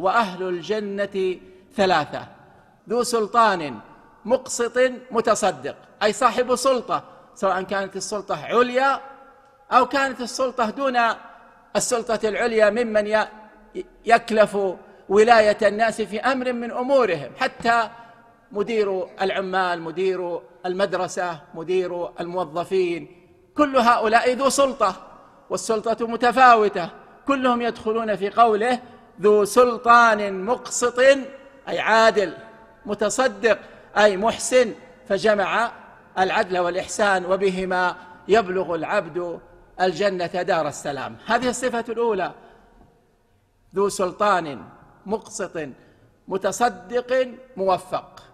وأهل الجنة ثلاثة ذو سلطان مقسط متصدق أي صاحب سلطة سواء كانت السلطة عليا أو كانت السلطة دون السلطة العليا ممن يكلف ولاية الناس في أمر من أمورهم حتى مدير العمال مدير المدرسة مدير الموظفين كل هؤلاء ذو سلطة والسلطة متفاوتة كلهم يدخلون في قوله ذو سلطان مقسط أي عادل متصدق أي محسن فجمع العدل والإحسان وبهما يبلغ العبد الجنة دار السلام هذه الصفة الأولى ذو سلطان مقسط متصدق موفق